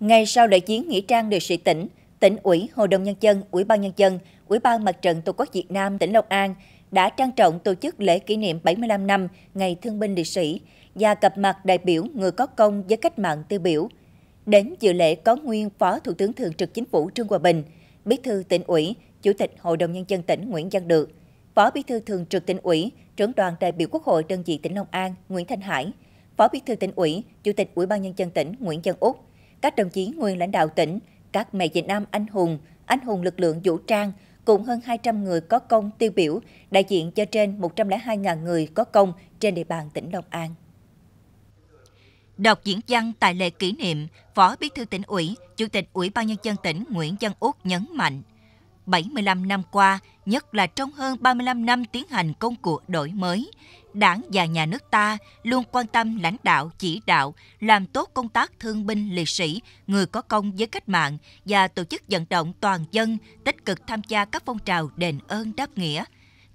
Ngay sau đại chiến nghĩa trang được sĩ tỉnh, tỉnh ủy, hội đồng nhân dân, ủy ban nhân dân, ủy ban mặt trận tổ quốc Việt Nam tỉnh Long An đã trang trọng tổ chức lễ kỷ niệm 75 năm Ngày Thương binh Liệt sĩ và gặp mặt đại biểu người có công với cách mạng tiêu biểu. Đến dự lễ có nguyên Phó Thủ tướng Thường trực Chính phủ Trương Hòa Bình, Bí thư tỉnh ủy, Chủ tịch Hội đồng Nhân dân tỉnh Nguyễn Văn Được, Phó Bí thư Thường trực tỉnh ủy, trưởng đoàn đại biểu Quốc hội đơn vị tỉnh Long An Nguyễn Thanh Hải, Phó Bí thư tỉnh ủy, Chủ tịch Ủy ban Nhân dân tỉnh Nguyễn Văn út các đồng chí nguyên lãnh đạo tỉnh, các mẹ Việt Nam anh hùng, anh hùng lực lượng vũ trang, cùng hơn 200 người có công tiêu biểu, đại diện cho trên 102.000 người có công trên địa bàn tỉnh Long An. Đọc diễn văn tại lễ kỷ niệm, Phó Bí thư tỉnh ủy, Chủ tịch Ủy ban nhân dân tỉnh Nguyễn Văn Út nhấn mạnh – 75 năm qua, nhất là trong hơn 35 năm tiến hành công cuộc đổi mới, Đảng và nhà nước ta luôn quan tâm lãnh đạo, chỉ đạo, làm tốt công tác thương binh liệt sĩ, người có công với cách mạng và tổ chức vận động toàn dân tích cực tham gia các phong trào đền ơn đáp nghĩa,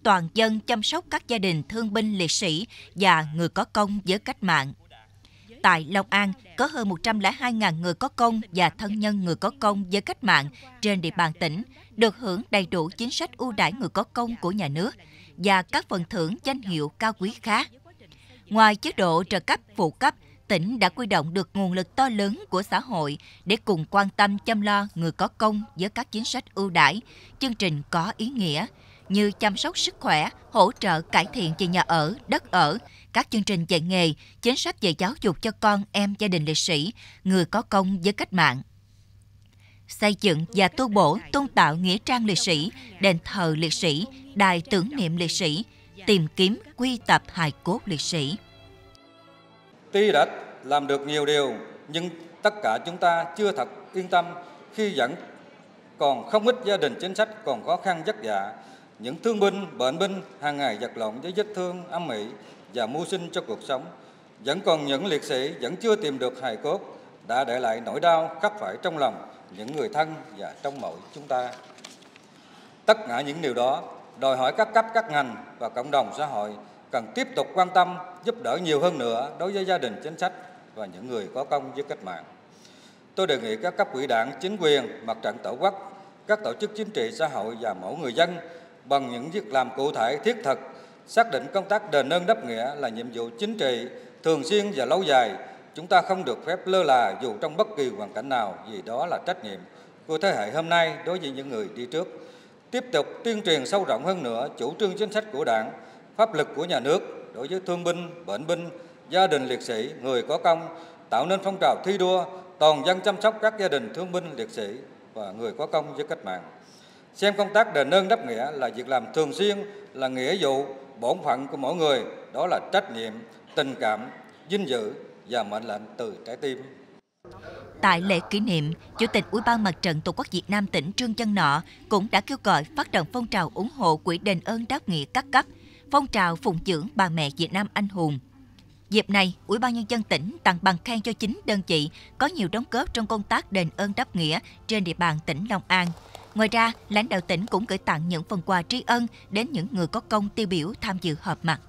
toàn dân chăm sóc các gia đình thương binh liệt sĩ và người có công với cách mạng. Tại Long An, có hơn 102.000 người có công và thân nhân người có công với cách mạng trên địa bàn tỉnh được hưởng đầy đủ chính sách ưu đãi người có công của nhà nước và các phần thưởng danh hiệu cao quý khác. Ngoài chế độ trợ cấp phụ cấp, tỉnh đã quy động được nguồn lực to lớn của xã hội để cùng quan tâm chăm lo người có công với các chính sách ưu đãi, chương trình có ý nghĩa – như chăm sóc sức khỏe, hỗ trợ cải thiện về nhà ở, đất ở, các chương trình dạy nghề, chính sách về giáo dục cho con em gia đình liệt sĩ, người có công với cách mạng xây dựng và tu bổ tôn tạo nghĩa trang liệt sĩ, đền thờ liệt sĩ, đài tưởng niệm liệt sĩ, tìm kiếm quy tập hài cốt liệt sĩ. Tuy đã làm được nhiều điều, nhưng tất cả chúng ta chưa thật yên tâm khi vẫn còn không ít gia đình chính sách còn khó khăn vất vả những thương binh, bệnh binh hàng ngày vật lộn với vết thương âm ỉ và mưu sinh cho cuộc sống. Vẫn còn những liệt sĩ vẫn chưa tìm được hài cốt đã để lại nỗi đau khắc phải trong lòng những người thân và trong mỗi chúng ta. Tất cả những điều đó đòi hỏi các cấp các ngành và cộng đồng xã hội cần tiếp tục quan tâm giúp đỡ nhiều hơn nữa đối với gia đình chính sách và những người có công với cách mạng. Tôi đề nghị các cấp ủy đảng, chính quyền, mặt trận tổ quốc, các tổ chức chính trị xã hội và mỗi người dân bằng những việc làm cụ thể thiết thực, xác định công tác đền ơn đáp nghĩa là nhiệm vụ chính trị thường xuyên và lâu dài. Chúng ta không được phép lơ là dù trong bất kỳ hoàn cảnh nào vì đó là trách nhiệm của thế hệ hôm nay đối với những người đi trước. Tiếp tục tuyên truyền sâu rộng hơn nữa chủ trương chính sách của Đảng, pháp lực của nhà nước đối với thương binh, bệnh binh, gia đình liệt sĩ, người có công, tạo nên phong trào thi đua toàn dân chăm sóc các gia đình thương binh liệt sĩ và người có công với cách mạng xem công tác đền ơn đáp nghĩa là việc làm thường xuyên, là nghĩa vụ, bổn phận của mỗi người, đó là trách nhiệm, tình cảm, dinh dự và mệnh lệnh từ trái tim. Tại lễ kỷ niệm, Chủ tịch Ủy ban Mặt trận Tổ quốc Việt Nam tỉnh Trương Chân Nọ cũng đã kêu gọi phát động phong trào ủng hộ quỹ đền ơn đáp nghĩa các cấp, phong trào phụng dưỡng bà mẹ Việt Nam anh hùng. Dịp này, Ủy ban Nhân dân tỉnh tặng bằng khen cho chính đơn vị có nhiều đóng góp trong công tác đền ơn đáp nghĩa trên địa bàn tỉnh Long An. Ngoài ra, lãnh đạo tỉnh cũng gửi tặng những phần quà tri ân đến những người có công tiêu biểu tham dự họp mặt.